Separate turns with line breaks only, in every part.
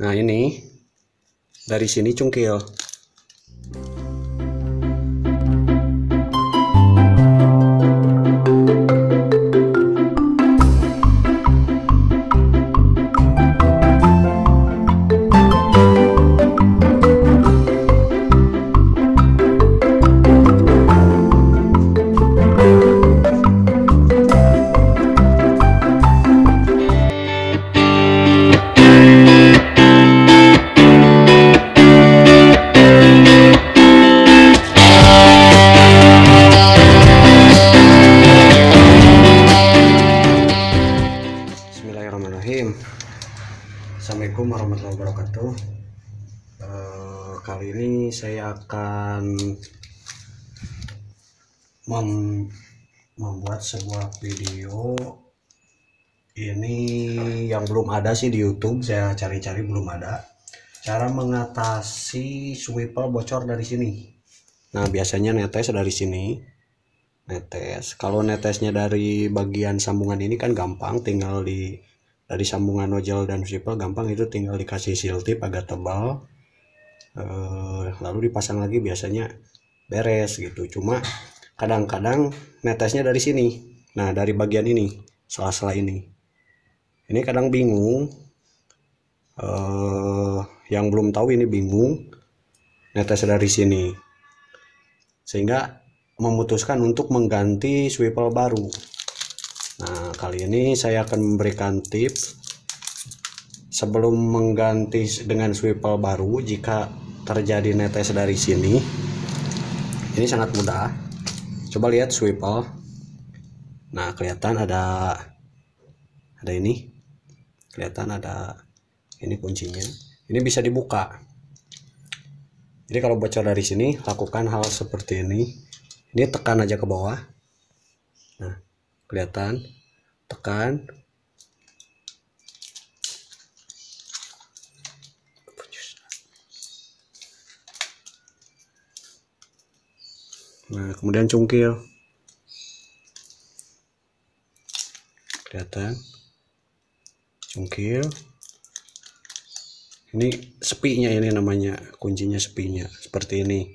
Nah ini dari sini cungkil. Bismillahirrahmanirrahim Assalamualaikum warahmatullahi wabarakatuh e, Kali ini saya akan mem Membuat sebuah video Ini yang belum ada sih di Youtube Saya cari-cari belum ada Cara mengatasi swivel bocor dari sini Nah biasanya netes dari sini netes. Kalau netesnya dari bagian sambungan ini kan gampang, tinggal di dari sambungan nozzle dan swivel gampang itu tinggal dikasih seal tip agak tebal eh, lalu dipasang lagi biasanya beres gitu cuma kadang-kadang netesnya dari sini nah dari bagian ini sela-sela ini ini kadang bingung eh, yang belum tahu ini bingung netes dari sini sehingga memutuskan untuk mengganti swivel baru Nah, kali ini saya akan memberikan tips sebelum mengganti dengan swivel baru jika terjadi netes dari sini. Ini sangat mudah. Coba lihat swivel. Nah, kelihatan ada ada ini. Kelihatan ada ini kuncinya. Ini bisa dibuka. Jadi kalau bocor dari sini, lakukan hal seperti ini. Ini tekan aja ke bawah. Nah, kelihatan tekan nah kemudian cungkil kelihatan cungkil ini sepinya ini namanya kuncinya sepinya seperti ini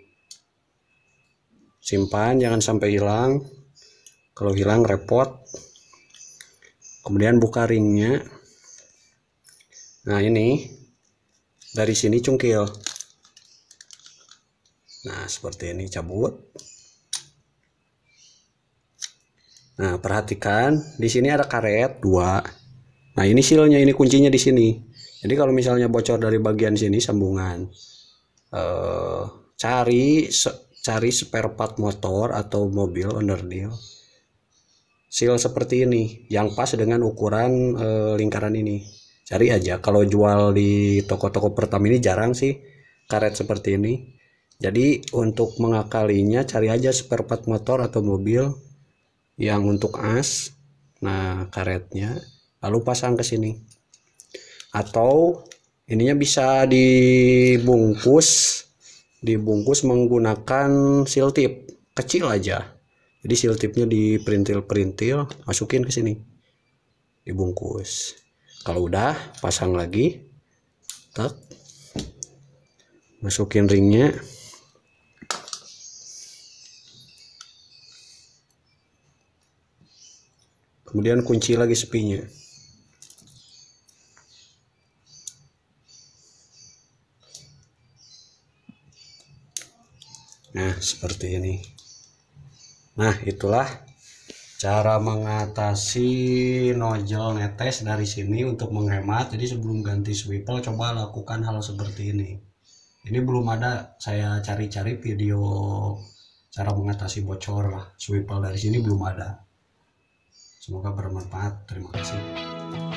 simpan jangan sampai hilang kalau hilang repot kemudian buka ringnya nah ini dari sini cungkil nah seperti ini cabut nah perhatikan di sini ada karet dua nah ini silnya ini kuncinya di sini jadi kalau misalnya bocor dari bagian sini sambungan eh, cari cari spare part motor atau mobil under deal seal seperti ini yang pas dengan ukuran e, lingkaran ini cari aja kalau jual di toko-toko pertama ini jarang sih karet seperti ini jadi untuk mengakalinya cari aja spare part motor atau mobil yang untuk as nah karetnya lalu pasang ke sini atau ininya bisa dibungkus dibungkus menggunakan seal tip kecil aja jadi seal tipnya di perintil-perintil masukin ke sini dibungkus kalau udah pasang lagi tak masukin ringnya kemudian kunci lagi sepinya nah seperti ini Nah itulah cara mengatasi nozzle netes dari sini untuk menghemat jadi sebelum ganti swivel coba lakukan hal seperti ini ini belum ada saya cari-cari video cara mengatasi bocor lah swivel dari sini belum ada semoga bermanfaat terima kasih